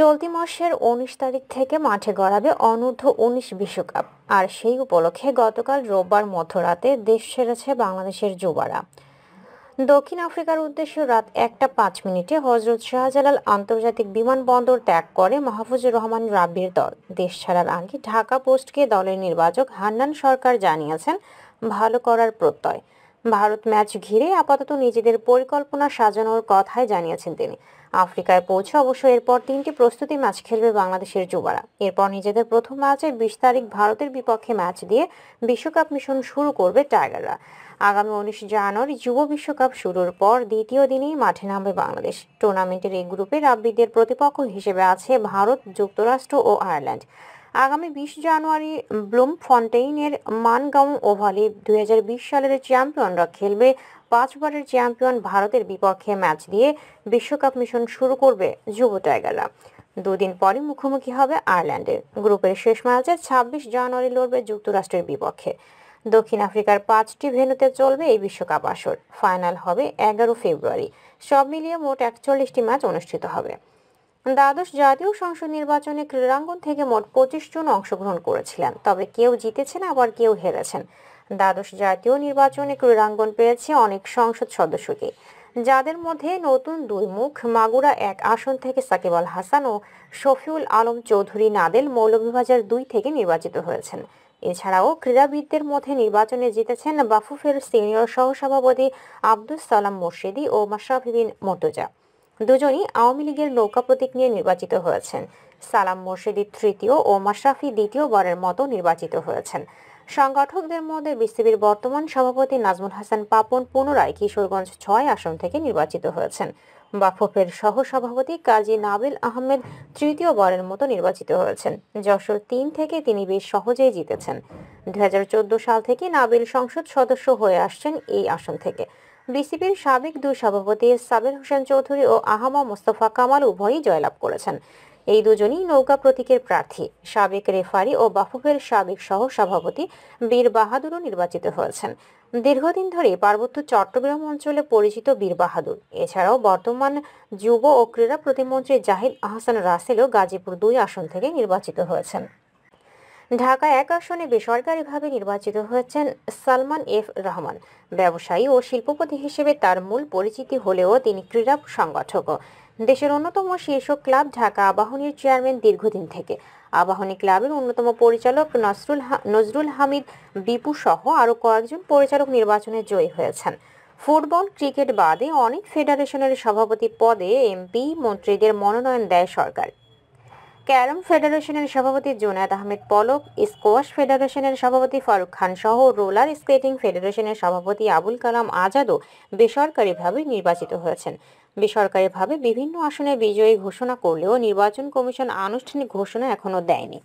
চলতি মাসের উনিশ তারিখ থেকে মাঠে গড়াবে অনূর্ধ্ব উনিশ বিশ্বকাপ আর সেই উপলক্ষে গতকাল রোববার মধ্যরাতে দেশ সেরেছে বাংলাদেশের যুবারা দক্ষিণ আফ্রিকার উদ্দেশ্যে রাত একটা পাঁচ মিনিটে হজরত শাহজালাল আন্তর্জাতিক বিমানবন্দর ত্যাগ করে মাহফুজুর রহমান রাব্বির দল দেশ ছাড়ার আগে ঢাকা পোস্টকে দলের নির্বাচক হান্নান সরকার জানিয়েছেন ভালো করার প্রত্যয় ভারত ম্যাচ ঘিরে আপাতত নিজেদের পরিকল্পনা সাজানোর কথাই জানিয়েছেন তিনি আফ্রিকায় পৌঁছে অবশ্য এরপর তিনটি প্রস্তুতি ম্যাচ খেলবে বাংলাদেশের যুবরা এরপর নিজেদের প্রথম ম্যাচে বিশ তারিখ ভারতের বিপক্ষে ম্যাচ দিয়ে বিশ্বকাপ মিশন শুরু করবে টাইগাররা আগামী উনিশ জানুয়ারি যুব বিশ্বকাপ শুরুর পর দ্বিতীয় দিনেই মাঠে নামবে বাংলাদেশ টুর্নামেন্টের এই গ্রুপে রাব্বিদের প্রতিপক্ষ হিসেবে আছে ভারত যুক্তরাষ্ট্র ও আয়ারল্যান্ড আগামী বিশ জানুয়ারি ব্লুম ফন্টেইনের মানগাঁও ওভালে দুই সালের চ্যাম্পিয়নরা খেলবে পাঁচবারের চ্যাম্পিয়ন ভারতের বিপক্ষে ম্যাচ দিয়ে বিশ্বকাপ মিশন শুরু করবে যুব টাইগাররা দুদিন পরই মুখোমুখি হবে আয়ারল্যান্ডের গ্রুপের শেষ ম্যাচে ছাব্বিশ জানুয়ারি লড়বে যুক্তরাষ্ট্রের বিপক্ষে দক্ষিণ আফ্রিকার পাঁচটি ভেন্যুতে চলবে এই বিশ্বকাপ আসর ফাইনাল হবে এগারো ফেব্রুয়ারি সব মিলিয়ে মোট একচল্লিশটি ম্যাচ অনুষ্ঠিত হবে দ্বাদশ জাতীয় সংসদ নির্বাচনে ক্রীড়াঙ্গন থেকে মোট পঁচিশ জন অংশগ্রহণ করেছিলেন তবে কেউ জিতেছেন আবার কেউ হেরেছেন দ্বাদশ জাতীয় নির্বাচনে ক্রীড়াঙ্গন পেয়েছে অনেক সংসদ সদস্যকে যাদের মধ্যে নতুন দুই মুখ মাগুরা এক আসন থেকে সাকিব আল হাসান ও শফিউল আলম চৌধুরী নাদেল মৌলভীবাজার দুই থেকে নির্বাচিত হয়েছেন এছাড়াও ক্রীড়াবিদদের মধ্যে নির্বাচনে জিতেছেন বাফুফের সিনিয়র সহসভাপতি আব্দুস সালাম মুর্শিদি ও মাশরাফিবিন মর্তুজা দুজনই আওয়ামী লীগের নৌকা প্রতীক নিয়ে নির্বাচিত হয়েছেন সালাম মুর্শিদি তৃতীয় ও মাশরাফি দ্বিতীয়বারের মতো নির্বাচিত হয়েছেন সংগঠকদের মধ্যে বিসিবির বর্তমান সভাপতি নাজমুল হাসান পাপন পুনরায় কিশোরগঞ্জ ছয় আসন থেকে নির্বাচিত হয়েছেন বাফুফের সহসভাপতি কাজী নাবিল আহমেদ তৃতীয়বারের মতো নির্বাচিত হয়েছেন যশোর তিন থেকে তিনি বেশ সহজেই জিতেছেন দু সাল থেকে নাবিল সংসদ সদস্য হয়ে আসছেন এই আসন থেকে বিসিবির সাবেক দুই সভাপতি সাবির হোসেন চৌধুরী ও আহমা মোস্তফা কামাল উভয়ই জয়লাভ করেছেন এই দুজনই নৌকা প্রতীকের প্রার্থী সাবেক রেফারি ও বাফুফের সাবেক সহ সভাপতি বীর বাহাদুরও নির্বাচিত হয়েছেন দীর্ঘদিন ধরে পার্বত্য চট্টগ্রাম অঞ্চলে পরিচিত বীর বাহাদুর এছাড়াও বর্তমান যুব ও ক্রীড়া প্রতিমন্ত্রী জাহিদ আহসান রাসেলও গাজীপুর দুই আসন থেকে নির্বাচিত হয়েছেন ঢাকা এক আসনে বেসরকারিভাবে নির্বাচিত হয়েছেন সালমান এফ রহমান ব্যবসায়ী ও শিল্পপতি হিসেবে তার মূল পরিচিতি হলেও তিনি ক্রীড়া সংগঠকও দেশের অন্যতম শীর্ষ ক্লাব ঢাকা আবাহনীর চেয়ারম্যান দীর্ঘদিন থেকে আবাহনী ক্লাবের অন্যতম পরিচালক নসরুল নজরুল হামিদ বিপু সহ আরও কয়েকজন পরিচালক নির্বাচনে জয়ী হয়েছেন ফুটবল ক্রিকেট বাদে অনেক ফেডারেশনের সভাপতি পদে এমপি মন্ত্রীদের মনোনয়ন দেয় সরকার ক্যারম ফেডারেশনের সভাপতি জোনায়দ আহমেদ পলক স্কোয়াশ ফেডারেশনের সভাপতি ফারুক খান সহ রোলার স্কেটিং ফেডারেশনের সভাপতি আবুল কালাম আজাদও বেসরকারিভাবে নির্বাচিত হয়েছেন বেসরকারিভাবে বিভিন্ন আসনে বিজয়ী ঘোষণা করলেও নির্বাচন কমিশন আনুষ্ঠানিক ঘোষণা এখনও দেয়নি